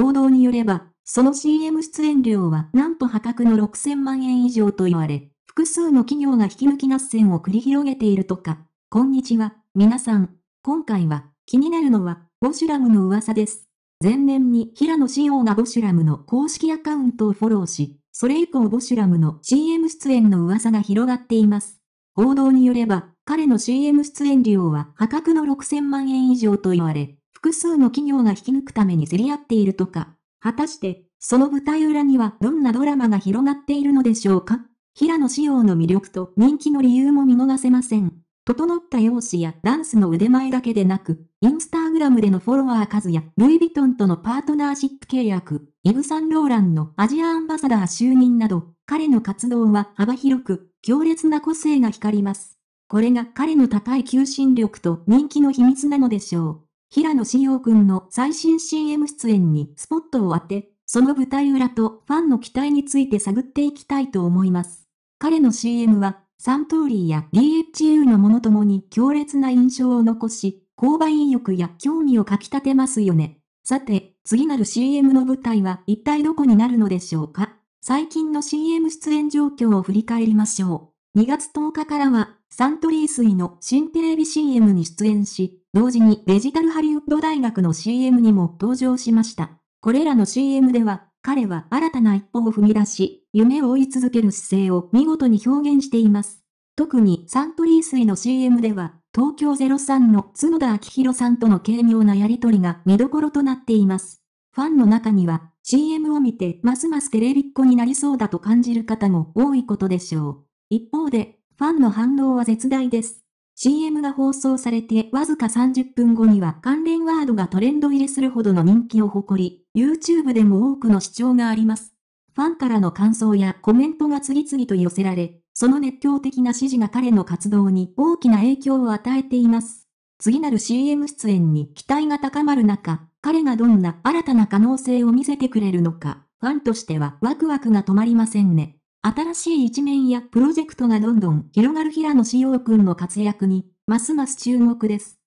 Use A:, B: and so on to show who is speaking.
A: 報道によれば、その CM 出演料はなんと破格の6000万円以上と言われ、複数の企業が引き抜き合戦を繰り広げているとか。こんにちは、皆さん。今回は、気になるのは、ボシュラムの噂です。前年に平野紫耀がボシュラムの公式アカウントをフォローし、それ以降ボシュラムの CM 出演の噂が広がっています。報道によれば、彼の CM 出演料は破格の6000万円以上と言われ、複数の企業が引き抜くために競り合っているとか、果たして、その舞台裏にはどんなドラマが広がっているのでしょうか平野仕様の魅力と人気の理由も見逃せません。整った容姿やダンスの腕前だけでなく、インスタグラムでのフォロワー数や、ルイ・ヴィトンとのパートナーシップ契約、イブ・サンローランのアジアアンバサダー就任など、彼の活動は幅広く、強烈な個性が光ります。これが彼の高い求心力と人気の秘密なのでしょう。平野志耀くんの最新 CM 出演にスポットを当て、その舞台裏とファンの期待について探っていきたいと思います。彼の CM は、サントリーや DHU のものともに強烈な印象を残し、購買意欲や興味をかきたてますよね。さて、次なる CM の舞台は一体どこになるのでしょうか最近の CM 出演状況を振り返りましょう。2月10日からはサントリー水の新テレビ CM に出演し、同時にデジタルハリウッド大学の CM にも登場しました。これらの CM では、彼は新たな一歩を踏み出し、夢を追い続ける姿勢を見事に表現しています。特にサントリー水の CM では、東京03の角田昭弘さんとの軽妙なやりとりが見どころとなっています。ファンの中には、CM を見てますますテレビっ子になりそうだと感じる方も多いことでしょう。一方で、ファンの反応は絶大です。CM が放送されてわずか30分後には関連ワードがトレンド入れするほどの人気を誇り、YouTube でも多くの視聴があります。ファンからの感想やコメントが次々と寄せられ、その熱狂的な支持が彼の活動に大きな影響を与えています。次なる CM 出演に期待が高まる中、彼がどんな新たな可能性を見せてくれるのか、ファンとしてはワクワクが止まりませんね。新しい一面やプロジェクトがどんどん広がる平野紫耀くんの活躍に、ますます注目です。